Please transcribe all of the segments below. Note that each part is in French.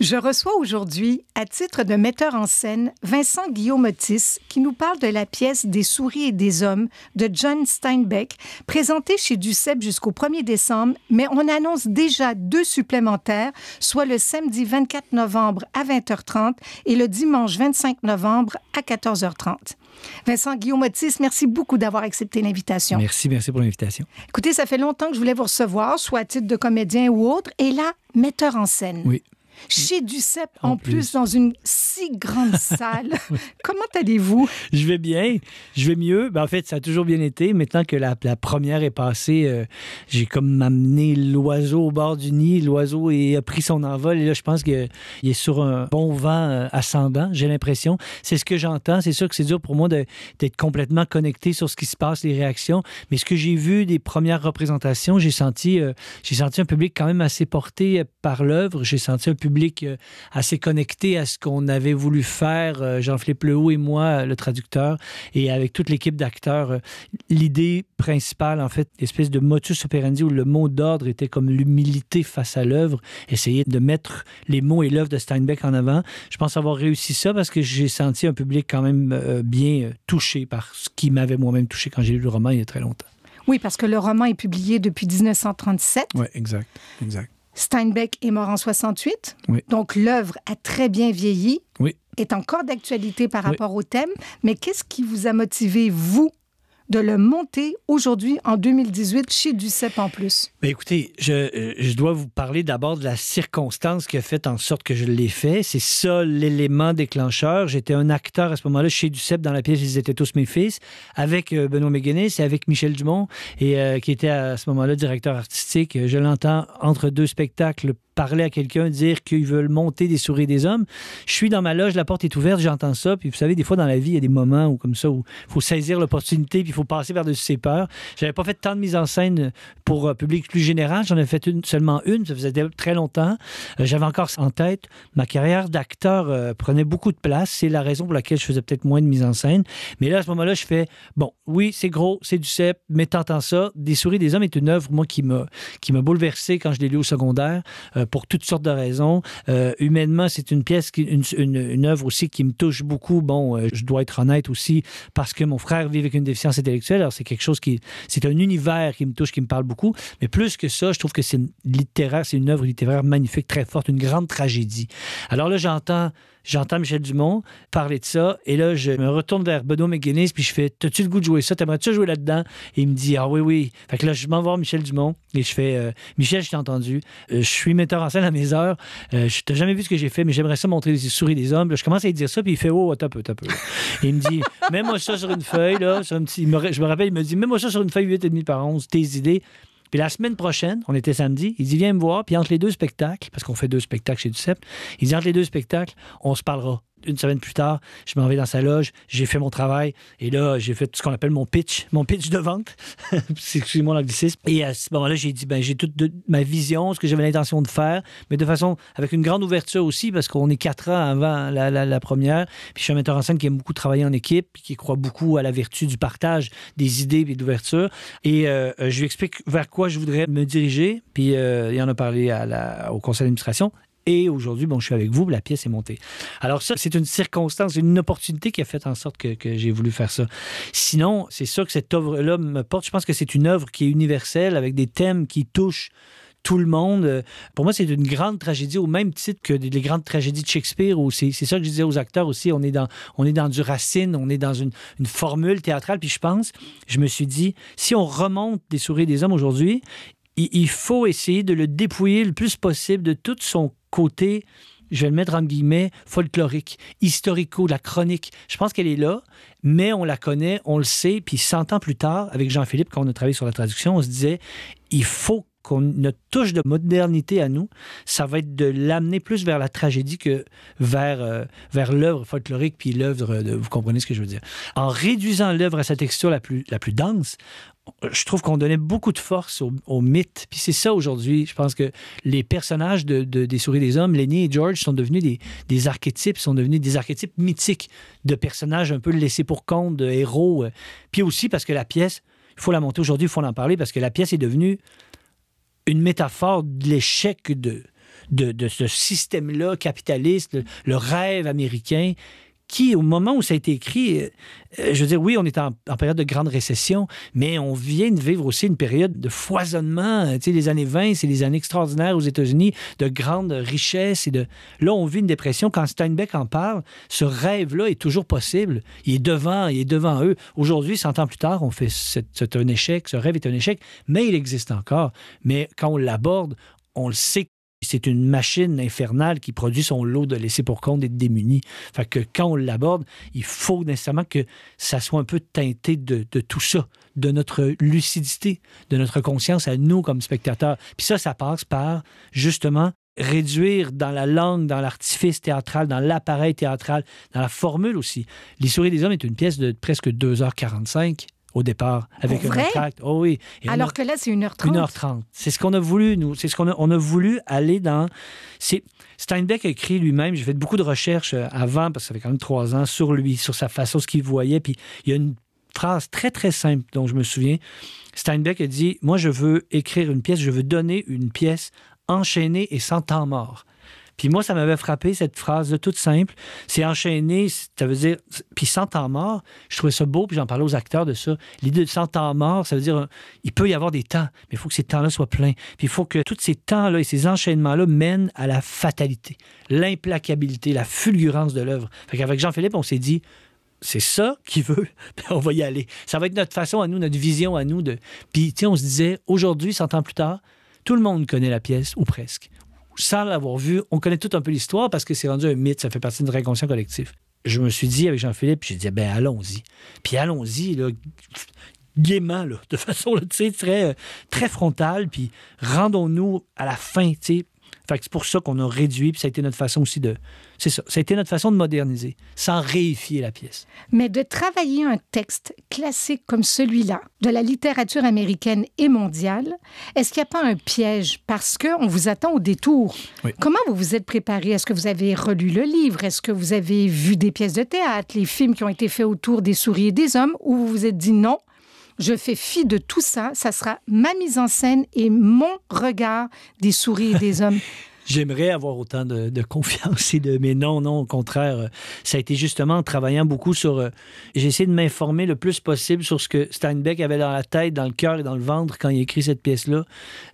Je reçois aujourd'hui, à titre de metteur en scène, Vincent Guillaume Otis, qui nous parle de la pièce Des souris et des hommes de John Steinbeck, présentée chez ducep jusqu'au 1er décembre, mais on annonce déjà deux supplémentaires, soit le samedi 24 novembre à 20h30 et le dimanche 25 novembre à 14h30. Vincent Guillaume Otis, merci beaucoup d'avoir accepté l'invitation. Merci, merci pour l'invitation. Écoutez, ça fait longtemps que je voulais vous recevoir, soit à titre de comédien ou autre, et là, metteur en scène. Oui chez mm. Duceppe en, en plus. dans une si grande salle. Comment allez-vous? Je vais bien, je vais mieux. Ben, en fait, ça a toujours bien été. Maintenant que la, première est passée, euh, j'ai comme amené l'oiseau au bord du nid. L'oiseau a pris son envol et là, je pense qu'il est sur un bon vent euh, ascendant, j'ai l'impression. C'est ce que j'entends. C'est sûr que c'est dur pour moi d'être complètement connecté sur ce qui se passe, les réactions. Mais ce que j'ai vu des premières représentations, j'ai senti, euh, j'ai senti un public quand même assez porté par l'œuvre. J'ai senti un public public euh, assez connecté à ce qu'on avait voulu faire, euh, Jean-Philippe Lehoux et moi, euh, le traducteur, et avec toute l'équipe d'acteurs. L'idée principale, en fait, espèce de motus operandi où le mot d'ordre était comme l'humilité face à l'œuvre, essayer de mettre les mots et l'œuvre de Steinbeck en avant. Je pense avoir réussi ça parce que j'ai senti un public quand même bien touché par ce qui m'avait moi-même touché quand j'ai lu le roman il y a très longtemps. Oui, parce que le roman est publié depuis 1937. Oui, exact, exact. Steinbeck est mort en 68. Donc l'œuvre a très bien vieilli. Oui. Est encore d'actualité par rapport au thème. Mais qu'est-ce qui vous a motivé, vous, de le monter aujourd'hui en 2018 chez Duceppe en plus? mais ben, écoutez, euh, je, dois vous parler d'abord de la circonstance qui a fait en sorte que je l'ai fait. C'est ça l'élément déclencheur. J'étais un acteur à ce moment-là chez Duceppe dans la pièce Ils étaient tous mes fils avec euh, Benoît McGuinness et avec Michel Dumont et euh, qui était à ce moment-là directeur artistique. Je l'entends entre deux spectacles parler à quelqu'un, dire qu'ils veulent monter des souris des hommes. Je suis dans ma loge, la porte est ouverte, j'entends ça. Puis vous savez, des fois dans la vie, il y a des moments où, comme ça où il faut saisir l'opportunité puis faut passer vers de ses peurs. J'avais pas fait tant de mise en scène pour euh, public plus général. J'en ai fait une, seulement une. Ça faisait très longtemps. Euh, j'avais encore en tête. Ma carrière d'acteur euh, prenait beaucoup de place. C'est la raison pour laquelle je faisais peut-être moins de mise en scène. Mais là, à ce moment-là, je fais bon, oui, c'est gros, c'est du cep, mais en ça. Des souris des hommes est une œuvre, moi, qui m'a qui bouleversé quand je l'ai lu au secondaire pour toutes sortes de raisons. humainement, c'est une pièce, qui, une, une, œuvre aussi qui me touche beaucoup. Bon, je dois être honnête aussi parce que mon frère vit avec une déficience alors, c'est quelque chose qui. C'est un univers qui me touche, qui me parle beaucoup. Mais plus que ça, je trouve que c'est littéraire, c'est une œuvre littéraire magnifique, très forte, une grande tragédie. Alors là, j'entends J'entends Michel Dumont parler de ça. Et là, je me retourne vers Benoît McGuinness, puis je fais T'as-tu le goût de jouer ça T'aimerais-tu jouer là-dedans Et il me dit Ah oui, oui. Fait que là, je m'en voir Michel Dumont et je fais euh, Michel, je t'ai entendu. Euh, je suis metteur en scène à mes heures. Euh, je t'ai jamais vu ce que j'ai fait, mais j'aimerais ça montrer les souris des hommes. je commence à lui dire ça, puis il fait Oh, t'as peu, t'as peu. il me dit Mets-moi ça sur une feuille, là. je me rappelle, il me dit Mets-moi ça sur une feuille 8,5 par 11, tes idées. Puis la semaine prochaine, on était samedi, il dit Viens me voir, puis entre les deux spectacles, parce qu'on fait deux spectacles chez Duceppe, il dit Entre les deux spectacles, on se parlera une semaine plus tard, je m'en vais dans sa loge, j'ai fait mon travail, et là, j'ai fait ce qu'on appelle mon pitch, mon pitch de vente. Excusez-moi l'anglicisme. Et à ce moment-là, j'ai dit, ben, j'ai toute ma vision, ce que j'avais l'intention de faire, mais de façon, avec une grande ouverture aussi, parce qu'on est quatre ans avant la, première. Puis je suis un metteur en scène qui aime beaucoup travailler en équipe, qui croit beaucoup à la vertu du partage des idées et d'ouverture. Et euh, euh, je lui explique vers quoi je voudrais me diriger. Puis euh, il en a parlé à la, au conseil d'administration. Et aujourd'hui, bon, je suis avec vous, la pièce est montée. Alors ça, c'est une circonstance, une opportunité qui a fait en sorte que, j'ai voulu faire ça. Sinon, c'est sûr que cette œuvre-là me porte. Je pense que c'est une œuvre qui est universelle, avec des thèmes qui touchent tout le monde. Pour moi, c'est une grande tragédie au même titre que les grandes tragédies de Shakespeare. C'est ça que je disais aux acteurs aussi. On est dans, on est dans du Racine, on est dans une, une formule théâtrale. Puis je pense, je me suis dit, si on remonte des souris des hommes aujourd'hui, il faut essayer de le dépouiller le plus possible de tout son côté, je vais le mettre en guillemets, folklorique, historico, la chronique. Je pense qu'elle est là, mais on la connaît, on le sait. Puis 100 ans plus tard, avec Jean-Philippe, quand on a travaillé sur la traduction, on se disait, il faut qu'on ne touche de modernité à nous, ça va être de l'amener plus vers la tragédie que vers, euh, vers l'œuvre folklorique puis l'œuvre Vous comprenez ce que je veux dire? En réduisant l'œuvre à sa texture la plus, la plus dense, je trouve qu'on donnait beaucoup de force au, mythe. Puis c'est ça aujourd'hui. Je pense que les personnages de, des Souris des Hommes, Lenny et George, sont devenus des, archétypes, sont devenus des archétypes mythiques de personnages un peu laissés pour compte, de héros. Euh. Puis aussi parce que la pièce, il faut la monter aujourd'hui, il faut en parler parce que la pièce est devenue une métaphore de l'échec de, de, ce système-là capitaliste, le rêve américain qui, au moment où ça a été écrit, euh, euh, je veux dire, oui, on est en, période de grande récession, mais on vient de vivre aussi une période de foisonnement. Euh, tu sais, les années 20, c'est des années extraordinaires aux États-Unis, de grandes richesses. Et de... Là, on vit une dépression. Quand Steinbeck en parle, ce rêve-là est toujours possible. Il est devant, il est devant eux. Aujourd'hui, 100 ans plus tard, on fait c'est un échec, ce rêve est un échec, mais il existe encore. Mais quand on l'aborde, on le sait c'est une machine infernale qui produit son lot de laissés pour compte et de démunis. Fait que quand on l'aborde, il faut nécessairement que ça soit un peu teinté de, tout ça, de notre lucidité, de notre conscience à nous comme spectateurs. Puis ça, ça passe par justement réduire dans la langue, dans l'artifice théâtral, dans l'appareil théâtral, dans la formule aussi. Les souris des hommes est une pièce de presque 2h45 au départ avec un tract. Oh oui. Alors que là, c'est 1h30. 1h30. C'est ce qu'on a voulu, nous. C'est ce qu'on a... On a voulu aller dans. Steinbeck a écrit lui-même, j'ai fait beaucoup de recherches euh, avant, parce que ça fait quand même trois ans, sur lui, sur sa façon, ce qu'il voyait. Puis il y a une phrase très, très simple dont je me souviens. Steinbeck a dit Moi, je veux écrire une pièce, je veux donner une pièce enchaînée et sans temps mort. Puis moi, ça m'avait frappé cette phrase toute simple. C'est enchaîné, ça veut dire. Puis 100 ans mort, je trouvais ça beau, puis j'en parlais aux acteurs de ça. L'idée de 100 temps mort, ça veut dire euh, il peut y avoir des temps, mais il faut que ces temps-là soient pleins. Puis il faut que tous ces temps-là et ces enchaînements-là mènent à la fatalité, l'implacabilité, la fulgurance de l'œuvre. Fait qu'avec Jean-Philippe, on s'est dit c'est ça qu'il veut, on va y aller. Ça va être notre façon à nous, notre vision à nous. De... Puis, tu on se disait, aujourd'hui, 100 ans plus tard, tout le monde connaît la pièce, ou presque sans l'avoir vu, on connaît tout un peu l'histoire parce que c'est rendu un mythe, ça fait partie de réconciliation collectif. Je me suis dit avec Jean-Philippe, j'ai dit, eh ben allons-y. Puis allons-y, là, gaiement, de façon très, euh, très frontale, puis rendons-nous à la fin, tu sais, c'est pour ça qu'on a réduit, puis ça a été notre façon aussi de. C'est ça. Ça a été notre façon de moderniser, sans réifier la pièce. Mais de travailler un texte classique comme celui-là, de la littérature américaine et mondiale, est-ce qu'il n'y a pas un piège? Parce qu'on vous attend au détour. Comment vous vous êtes préparé? Est-ce que vous avez relu le livre? Est-ce que vous avez vu des pièces de théâtre, les films qui ont été faits autour des souris et des hommes? Ou vous vous êtes dit non, je fais fi de tout ça. Ça sera ma mise en scène et mon regard des souris et des hommes. J'aimerais avoir autant de, confiance et de. Mais non, non, au contraire. Ça a été justement en travaillant beaucoup sur. Euh, J'ai essayé de m'informer le plus possible sur ce que Steinbeck avait dans la tête, dans le cœur et dans le ventre quand il écrit cette pièce-là,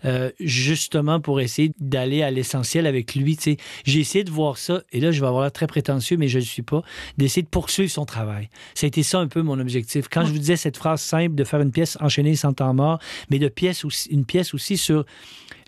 euh, justement pour essayer d'aller à l'essentiel avec lui. J'ai essayé de voir ça, et là, je vais avoir l'air très prétentieux, mais je ne le suis pas, d'essayer de poursuivre son travail. Ça a été ça un peu mon objectif. Quand je vous disais cette phrase simple de faire une pièce enchaînée sans temps mort, mais de pièce une pièce aussi sur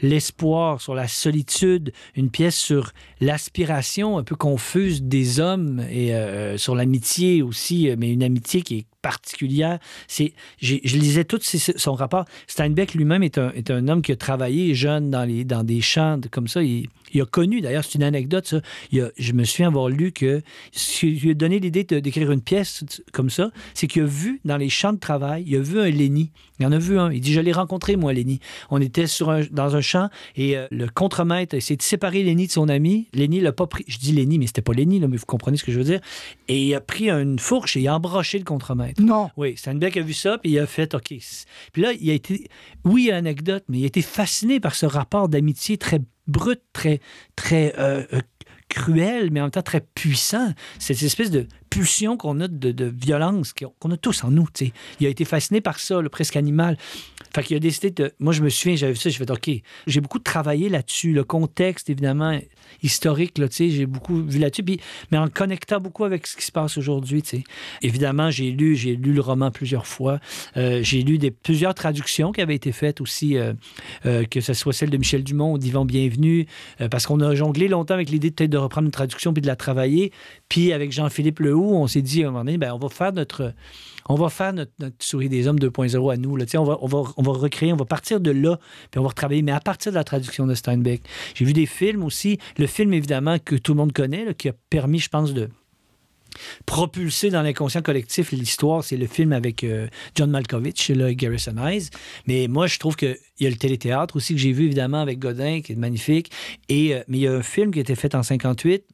l'espoir, sur la solitude, une pièce sur l'aspiration un peu confuse des hommes et euh, sur l'amitié aussi, euh, mais une amitié qui est particulière. C'est, je lisais tout son rapport. Steinbeck lui-même est un, est un homme qui a travaillé jeune dans, les, dans des champs comme ça. Il, il a connu, d'ailleurs, c'est une anecdote, ça. je me souviens avoir lu que ce qui lui a donné l'idée d'écrire une pièce comme ça, c'est qu'il a vu dans les champs de travail, il a vu un Léni. Il en a vu un. Il dit Je l'ai rencontré, moi, Léni. On était sur un, dans un champ et euh, le contremaître a essayé de séparer Léni de son ami. Léni l'a pas pris. Je dis Léni, mais c'était pas Léni, là, mais vous comprenez ce que je veux dire. Et il a pris une fourche et il a embroché le contremaître. Non. Oui, Steinbeck a vu ça, puis il a fait OK. Puis là, il a été, oui, anecdote, mais il a été fasciné par ce rapport d'amitié très brut, très, très euh, euh, cruel, mais en même temps très puissant. Cette espèce de pulsion qu'on a de, violence qu'on a tous en nous. Il a été fasciné par ça, le presque animal. Fait qu'il a décidé de. Moi, je me souviens, j'avais vu ça, j'ai fait OK. J'ai beaucoup travaillé là-dessus, le contexte, évidemment, historique, là, j'ai beaucoup vu là-dessus, mais en connectant beaucoup avec ce qui se passe aujourd'hui. Évidemment, j'ai lu, j'ai lu le roman plusieurs fois. Euh, j'ai lu des, plusieurs traductions qui avaient été faites aussi, euh, euh, que ce soit celle de Michel Dumont ou d'Yvan Bienvenu, parce qu'on a jonglé longtemps avec l'idée peut-être de reprendre une traduction puis de la travailler. Puis avec Jean-Philippe le on s'est dit ben, on va faire notre, on souris des hommes 2.0 à nous. On, va, recréer, on va partir de là, puis on va retravailler, mais à partir de la traduction de Steinbeck. J'ai vu des films aussi, le film évidemment que tout le monde connaît, qui a permis, je pense, de propulser dans l'inconscient collectif l'histoire, c'est le film avec euh, John Malkovich Garrison Eyes. Mais moi, je trouve qu'il y a le téléthéâtre aussi que j'ai vu évidemment avec Godin, qui est magnifique. Et, euh, mais il y a un film qui a été fait en 58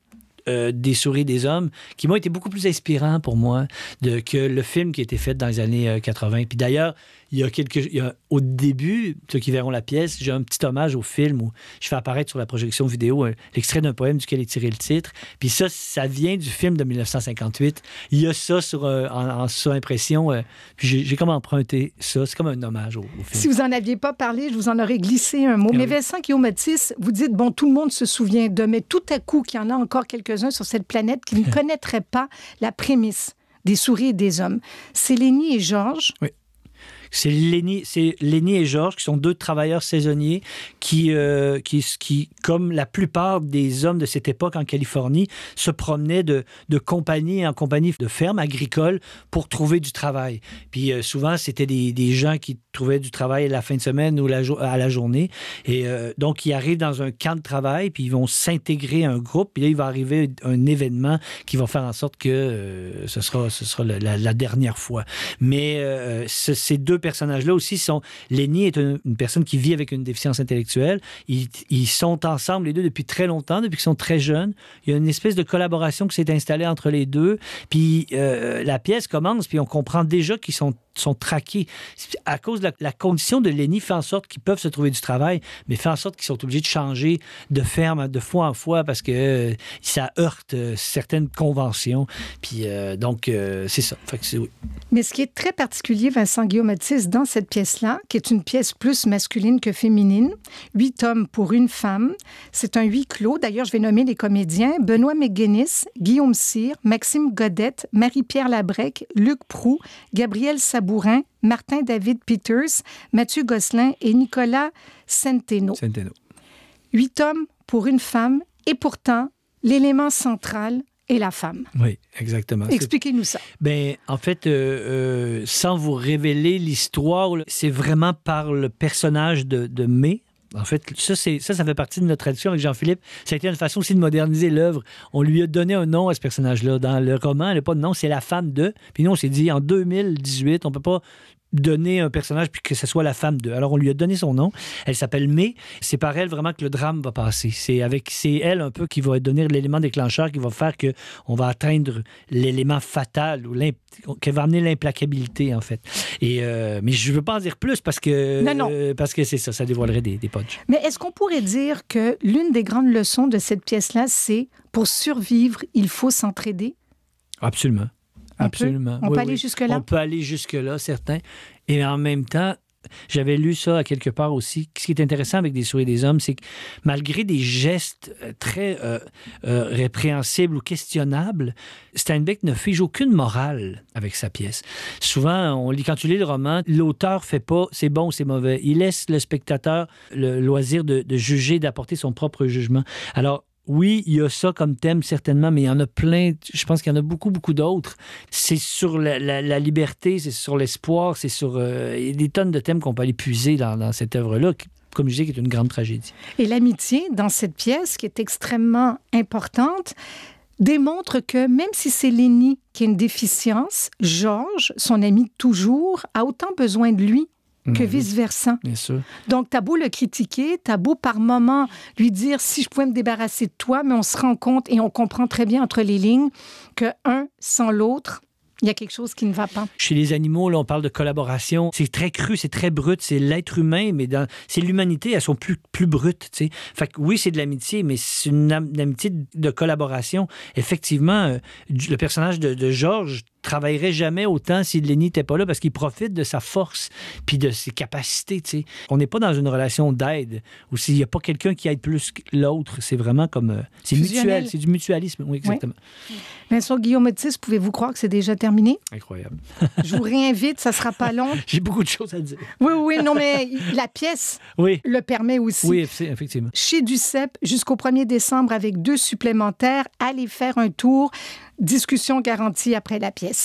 euh, des souris des hommes qui m'ont été beaucoup plus inspirants pour moi de, que le film qui a été fait dans les années 80. Euh, puis d'ailleurs, il y a quelques au début, ceux qui verront la pièce, j'ai un petit hommage au film où je fais apparaître sur la projection vidéo euh, l'extrait d'un poème duquel est tiré le titre. Puis ça, ça vient du film de 1958. Il y a ça sur, en, sous impression. puis j'ai comme emprunté ça. C'est comme un hommage au, film. Si vous n'en aviez pas parlé, je vous en aurais glissé un mot. Mais Vincent au Matisse, vous dites, bon, tout le monde se souvient de, mais tout à coup, qu'il y en a encore quelques sur cette planète qui ne connaîtrait pas la prémisse des souris et des hommes. célénie et Georges. C'est Lenny, et Georges qui sont deux travailleurs saisonniers qui, euh, qui, qui, comme la plupart des hommes de cette époque en Californie, se promenaient de, compagnie en compagnie de fermes agricoles pour trouver du travail. Puis euh, souvent, c'était des, gens qui trouvaient du travail la fin de semaine ou la, à la journée. Et euh, donc, ils arrivent dans un camp de travail, puis ils vont s'intégrer à un groupe. Puis là, il va arriver un événement qui va faire en sorte que ce sera, ce sera la, la dernière fois. Mais ces deux personnages là aussi sont. Lenny est une, personne qui vit avec une déficience intellectuelle. Ils, sont ensemble, les deux, depuis très longtemps, depuis qu'ils sont très jeunes. Il y a une espèce de collaboration qui s'est installée entre les deux. Puis euh, la pièce commence, puis on comprend déjà qu'ils sont sont traqués. À cause de la, condition de Lenny fait en sorte qu'ils peuvent se trouver du travail, mais fait en sorte qu'ils sont obligés de changer de ferme de fois en fois parce que euh, ça heurte euh, certaines conventions. Puis donc, c'est ça. Mais ce qui est très particulier, Vincent Guillaume dans cette pièce-là, qui est une pièce plus masculine que féminine. Huit hommes pour une femme. C'est un huis clos. D'ailleurs, je vais nommer les comédiens. Benoît McGuinness, Guillaume Sire Maxime Godette, Marie-Pierre Labrec, Luc Prou, Gabriel Sabourin, Martin David Peters, Mathieu Gosselin et Nicolas Centeno. Huit hommes pour une femme. Et pourtant, l'élément central, et la femme. Oui, exactement. Expliquez-nous ça. Ben, en fait, euh, euh, sans vous révéler l'histoire, c'est vraiment par le personnage de, de May, en fait, ça, ça, ça fait partie de notre tradition avec Jean-Philippe. Ça a été une façon aussi de moderniser l'œuvre. On lui a donné un nom à ce personnage-là. Dans le roman, elle n'a pas de nom, c'est la femme de. Puis nous, on s'est dit, en 2018, on ne peut pas donner un personnage puis que ce soit la femme de. Alors on lui a donné son nom. Elle s'appelle May. C'est par elle vraiment que le drame va passer. C'est avec c'est elle un peu qui va donner l'élément déclencheur qui va faire que on va atteindre l'élément fatal ou qui va amener l'implacabilité en fait. Et euh, mais je ne veux pas en dire plus parce que parce que c'est ça, ça dévoilerait des, des, mais est-ce qu'on pourrait dire que l'une des grandes leçons de cette pièce-là, c'est pour survivre, il faut s'entraider? Absolument. Absolument. On, peut, aller jusque-là? On peut aller jusque-là, certains. Et en même temps, j'avais lu ça à quelque part aussi. Ce qui est intéressant avec Des souris des hommes, c'est que malgré des gestes euh, très euh, euh, répréhensibles ou questionnables, Steinbeck ne fige aucune morale avec sa pièce. Souvent, on lit, quand tu lis le roman, l'auteur fait pas c'est bon ou c'est mauvais. Il laisse le spectateur le loisir de, de juger, d'apporter son propre jugement. Alors, oui, il y a ça comme thème certainement, mais il y en a plein, je pense qu'il y en a beaucoup, beaucoup d'autres. C'est sur la, liberté, c'est sur l'espoir, c'est sur euh, il y a des tonnes de thèmes qu'on peut aller puiser dans, cette œuvre-là, comme je disais, qui est une grande tragédie. Et l'amitié dans cette pièce, qui est extrêmement importante, démontre que même si c'est Lénie qui a une déficience, Georges, son ami toujours, a autant besoin de lui que mhm. vice-versa. Bien sûr. Donc, t'as beau le critiquer, t'as beau par moment lui dire si je pouvais me débarrasser de toi, mais on se rend compte et on comprend très bien entre les lignes que un sans l'autre, il y a quelque chose qui ne va pas. Chez les animaux, on parle de collaboration. C'est très cru, c'est très brut, c'est l'être humain, mais dans... c'est l'humanité elles sont plus, plus brut. Fait oui, c'est de l'amitié, mais c'est une, amitié de collaboration. Effectivement, euh, le personnage de, de Georges travaillerait jamais autant si Lenny n'était pas là parce qu'il profite de sa force puis de ses capacités. On n'est pas dans une relation d'aide ou s'il n'y a pas quelqu'un qui aide plus que l'autre. C'est vraiment comme. Euh, c'est mutuel, c'est du mutualisme. Oui, exactement. Oui. Vincent Guillaume Otis, pouvez-vous croire que c'est déjà terminé? Incroyable. Je vous réinvite, ça sera pas long. J'ai beaucoup de choses à dire. Oui, oui, non, mais la pièce le permet aussi. Oui, effectivement. Chez Ducep, jusqu'au 1er décembre avec deux supplémentaires, allez faire un tour. Discussion garantie après la pièce.